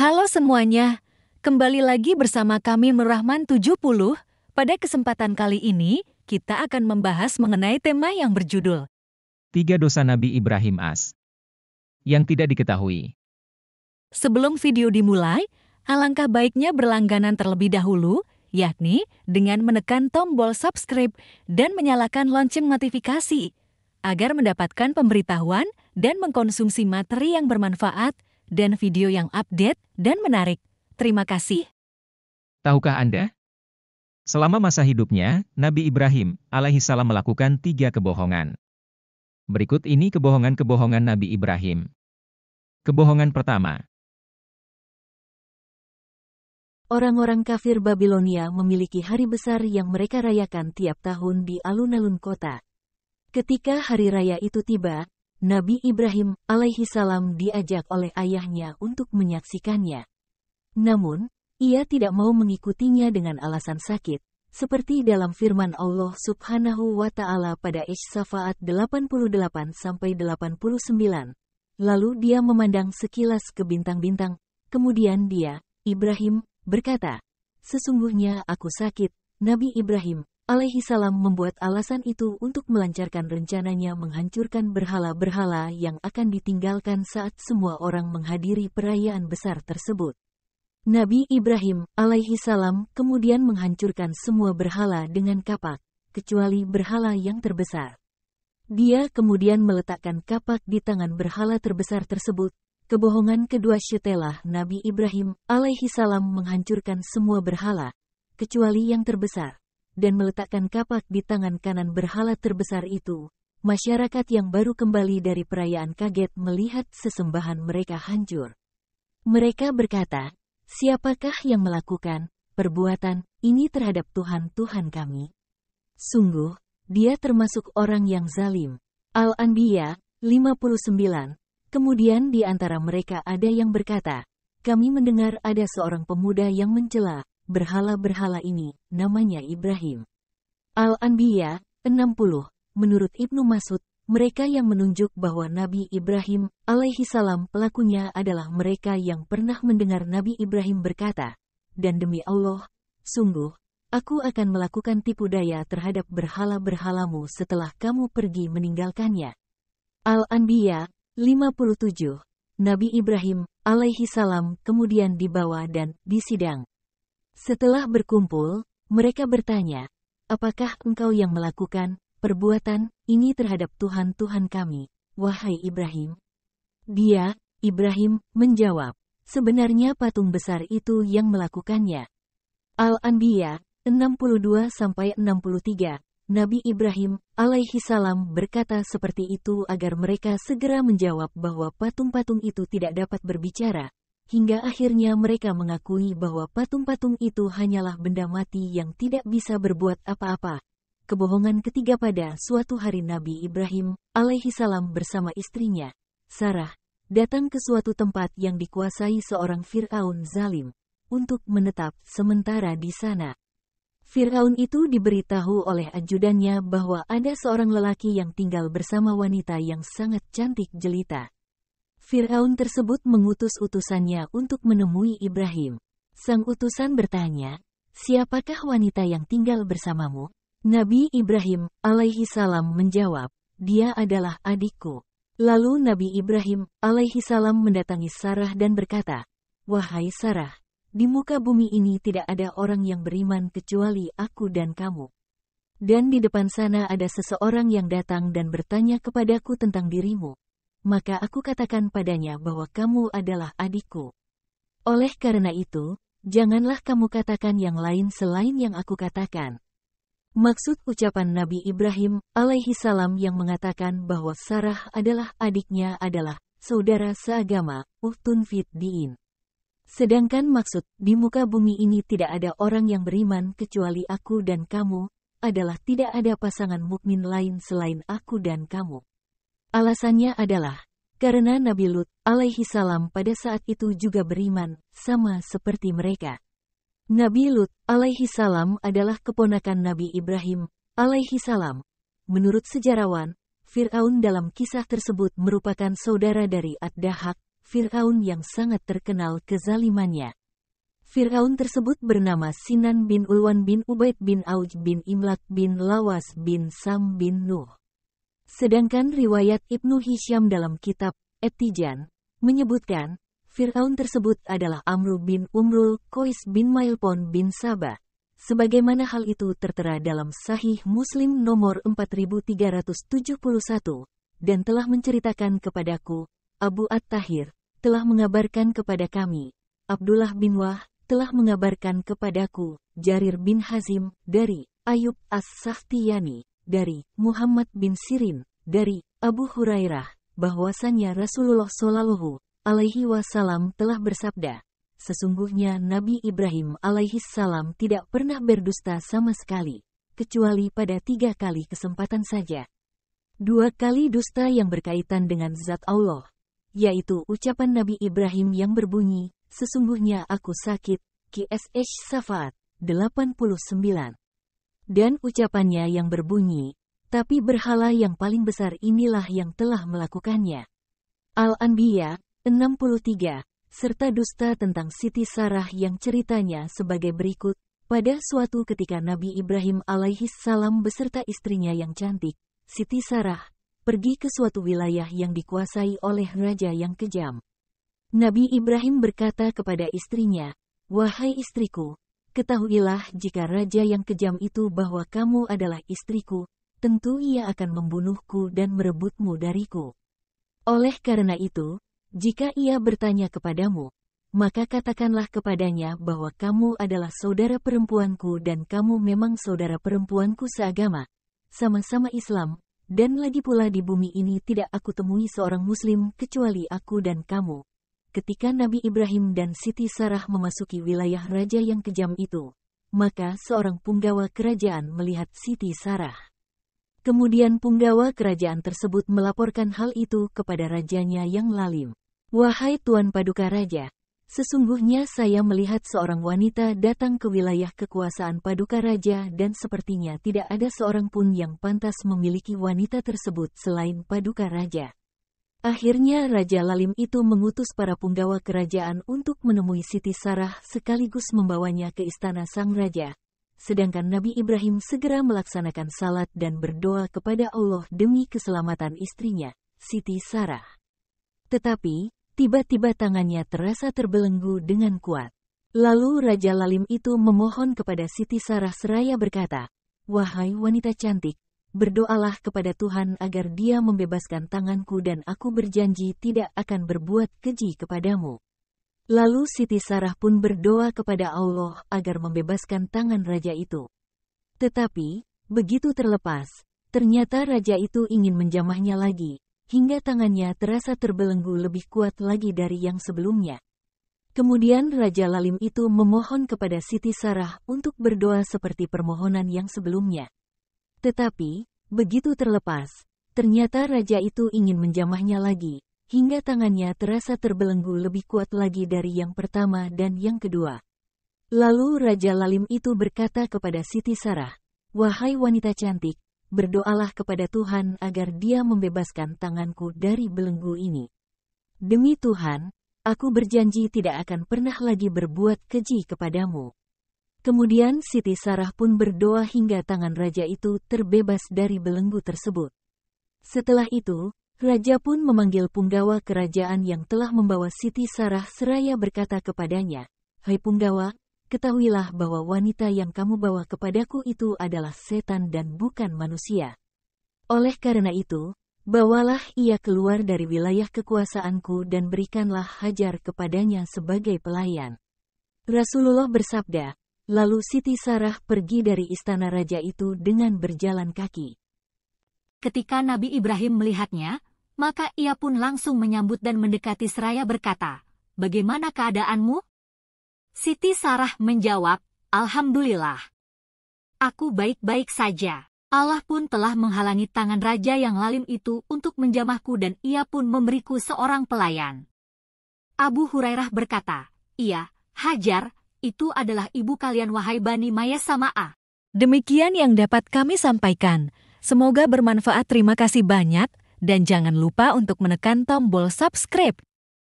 Halo semuanya, kembali lagi bersama kami Merahman 70. Pada kesempatan kali ini, kita akan membahas mengenai tema yang berjudul Tiga Dosa Nabi Ibrahim As yang tidak diketahui. Sebelum video dimulai, alangkah baiknya berlangganan terlebih dahulu, yakni dengan menekan tombol subscribe dan menyalakan lonceng notifikasi agar mendapatkan pemberitahuan dan mengkonsumsi materi yang bermanfaat dan video yang update dan menarik. Terima kasih. Tahukah Anda? Selama masa hidupnya, Nabi Ibrahim alaihissalam melakukan tiga kebohongan. Berikut ini kebohongan-kebohongan Nabi Ibrahim. Kebohongan pertama. Orang-orang kafir Babilonia memiliki hari besar yang mereka rayakan tiap tahun di alun-alun kota. Ketika hari raya itu tiba, Nabi Ibrahim alaihi salam diajak oleh ayahnya untuk menyaksikannya. Namun, ia tidak mau mengikutinya dengan alasan sakit, seperti dalam firman Allah subhanahu wa ta'ala pada Ish Safaat 88-89. Lalu dia memandang sekilas ke bintang-bintang, kemudian dia, Ibrahim, berkata, Sesungguhnya aku sakit, Nabi Ibrahim, alaihi salam membuat alasan itu untuk melancarkan rencananya menghancurkan berhala-berhala yang akan ditinggalkan saat semua orang menghadiri perayaan besar tersebut. Nabi Ibrahim alaihi salam kemudian menghancurkan semua berhala dengan kapak, kecuali berhala yang terbesar. Dia kemudian meletakkan kapak di tangan berhala terbesar tersebut. Kebohongan kedua setelah Nabi Ibrahim alaihi salam menghancurkan semua berhala, kecuali yang terbesar dan meletakkan kapak di tangan kanan berhala terbesar itu, masyarakat yang baru kembali dari perayaan kaget melihat sesembahan mereka hancur. Mereka berkata, siapakah yang melakukan perbuatan ini terhadap Tuhan-Tuhan kami? Sungguh, dia termasuk orang yang zalim. Al-Anbiya, 59. Kemudian di antara mereka ada yang berkata, kami mendengar ada seorang pemuda yang mencela berhala-berhala ini, namanya Ibrahim. Al-Anbiya, 60, menurut Ibnu Masud, mereka yang menunjuk bahwa Nabi Ibrahim alaihi salam pelakunya adalah mereka yang pernah mendengar Nabi Ibrahim berkata, Dan demi Allah, sungguh, aku akan melakukan tipu daya terhadap berhala-berhalamu setelah kamu pergi meninggalkannya. Al-Anbiya, 57, Nabi Ibrahim alaihi salam kemudian dibawa dan disidang. Setelah berkumpul, mereka bertanya, Apakah engkau yang melakukan perbuatan ini terhadap Tuhan-Tuhan kami, wahai Ibrahim? Dia, Ibrahim, menjawab, Sebenarnya patung besar itu yang melakukannya. Al-Anbiya 62-63 Nabi Ibrahim alaihi salam berkata seperti itu agar mereka segera menjawab bahwa patung-patung itu tidak dapat berbicara, hingga akhirnya mereka mengakui bahwa patung-patung itu hanyalah benda mati yang tidak bisa berbuat apa-apa. Kebohongan ketiga pada suatu hari Nabi Ibrahim alaihi salam bersama istrinya, Sarah, datang ke suatu tempat yang dikuasai seorang Fir'aun zalim, untuk menetap sementara di sana. Fir'aun itu diberitahu oleh ajudannya bahwa ada seorang lelaki yang tinggal bersama wanita yang sangat cantik jelita. Firaun tersebut mengutus utusannya untuk menemui Ibrahim. Sang utusan bertanya, "Siapakah wanita yang tinggal bersamamu?" Nabi Ibrahim alaihi salam menjawab, "Dia adalah adikku." Lalu Nabi Ibrahim alaihi salam mendatangi Sarah dan berkata, "Wahai Sarah, di muka bumi ini tidak ada orang yang beriman kecuali aku dan kamu." Dan di depan sana ada seseorang yang datang dan bertanya kepadaku tentang dirimu maka aku katakan padanya bahwa kamu adalah adikku. Oleh karena itu, janganlah kamu katakan yang lain selain yang aku katakan. Maksud ucapan Nabi Ibrahim alaihi salam yang mengatakan bahwa Sarah adalah adiknya adalah saudara seagama, uhtun fit diin. Sedangkan maksud, di muka bumi ini tidak ada orang yang beriman kecuali aku dan kamu, adalah tidak ada pasangan mukmin lain selain aku dan kamu. Alasannya adalah karena Nabi Lut alaihi salam pada saat itu juga beriman, sama seperti mereka. Nabi Lut alaihi salam adalah keponakan Nabi Ibrahim alaihi salam. Menurut sejarawan, Fir'aun dalam kisah tersebut merupakan saudara dari Ad-Dahak, Fir'aun yang sangat terkenal kezalimannya. Fir'aun tersebut bernama Sinan bin Ulwan bin Ubaid bin Auj bin Imlak bin Lawas bin Sam bin Nuh. Sedangkan riwayat Ibnu Hisham dalam kitab Etijan menyebutkan, Fir'aun tersebut adalah Amru bin Umrul Kois bin Mailpon bin Sabah. Sebagaimana hal itu tertera dalam Sahih Muslim nomor 4371, dan telah menceritakan kepadaku, Abu At-Tahir, telah mengabarkan kepada kami, Abdullah bin Wah, telah mengabarkan kepadaku, Jarir bin Hazim, dari Ayub As-Saftiyani dari Muhammad bin Sirin, dari Abu Hurairah, bahwasannya Rasulullah Shallallahu alaihi wasallam telah bersabda, sesungguhnya Nabi Ibrahim alaihi salam tidak pernah berdusta sama sekali, kecuali pada tiga kali kesempatan saja. Dua kali dusta yang berkaitan dengan zat Allah, yaitu ucapan Nabi Ibrahim yang berbunyi, sesungguhnya aku sakit, QSH Safat, 89 dan ucapannya yang berbunyi, tapi berhala yang paling besar inilah yang telah melakukannya. Al-Anbiya, 63, serta dusta tentang Siti Sarah yang ceritanya sebagai berikut, pada suatu ketika Nabi Ibrahim alaihis salam beserta istrinya yang cantik, Siti Sarah, pergi ke suatu wilayah yang dikuasai oleh raja yang kejam. Nabi Ibrahim berkata kepada istrinya, Wahai istriku, Ketahuilah jika raja yang kejam itu bahwa kamu adalah istriku, tentu ia akan membunuhku dan merebutmu dariku. Oleh karena itu, jika ia bertanya kepadamu, maka katakanlah kepadanya bahwa kamu adalah saudara perempuanku dan kamu memang saudara perempuanku seagama, sama-sama Islam, dan lagi pula di bumi ini tidak aku temui seorang muslim kecuali aku dan kamu. Ketika Nabi Ibrahim dan Siti Sarah memasuki wilayah raja yang kejam itu, maka seorang punggawa kerajaan melihat Siti Sarah. Kemudian punggawa kerajaan tersebut melaporkan hal itu kepada rajanya yang lalim. Wahai Tuan Paduka Raja, sesungguhnya saya melihat seorang wanita datang ke wilayah kekuasaan Paduka Raja dan sepertinya tidak ada seorang pun yang pantas memiliki wanita tersebut selain Paduka Raja. Akhirnya Raja Lalim itu mengutus para punggawa kerajaan untuk menemui Siti Sarah sekaligus membawanya ke istana sang raja. Sedangkan Nabi Ibrahim segera melaksanakan salat dan berdoa kepada Allah demi keselamatan istrinya, Siti Sarah. Tetapi, tiba-tiba tangannya terasa terbelenggu dengan kuat. Lalu Raja Lalim itu memohon kepada Siti Sarah seraya berkata, Wahai wanita cantik, berdoalah kepada Tuhan agar dia membebaskan tanganku dan aku berjanji tidak akan berbuat keji kepadamu. Lalu Siti Sarah pun berdoa kepada Allah agar membebaskan tangan raja itu. Tetapi, begitu terlepas, ternyata raja itu ingin menjamahnya lagi, hingga tangannya terasa terbelenggu lebih kuat lagi dari yang sebelumnya. Kemudian Raja Lalim itu memohon kepada Siti Sarah untuk berdoa seperti permohonan yang sebelumnya. Tetapi, begitu terlepas, ternyata raja itu ingin menjamahnya lagi, hingga tangannya terasa terbelenggu lebih kuat lagi dari yang pertama dan yang kedua. Lalu Raja Lalim itu berkata kepada Siti Sarah, Wahai wanita cantik, berdoalah kepada Tuhan agar dia membebaskan tanganku dari belenggu ini. Demi Tuhan, aku berjanji tidak akan pernah lagi berbuat keji kepadamu. Kemudian Siti Sarah pun berdoa hingga tangan raja itu terbebas dari belenggu tersebut. Setelah itu, raja pun memanggil punggawa kerajaan yang telah membawa Siti Sarah seraya berkata kepadanya, Hai punggawa, ketahuilah bahwa wanita yang kamu bawa kepadaku itu adalah setan dan bukan manusia. Oleh karena itu, bawalah ia keluar dari wilayah kekuasaanku dan berikanlah hajar kepadanya sebagai pelayan. Rasulullah bersabda, Lalu Siti Sarah pergi dari istana raja itu dengan berjalan kaki. Ketika Nabi Ibrahim melihatnya, maka ia pun langsung menyambut dan mendekati seraya berkata, Bagaimana keadaanmu? Siti Sarah menjawab, Alhamdulillah. Aku baik-baik saja. Allah pun telah menghalangi tangan raja yang lalim itu untuk menjamahku dan ia pun memberiku seorang pelayan. Abu Hurairah berkata, Iya, Hajar, itu adalah ibu kalian wahai Bani Maya Sama'a. Demikian yang dapat kami sampaikan. Semoga bermanfaat terima kasih banyak dan jangan lupa untuk menekan tombol subscribe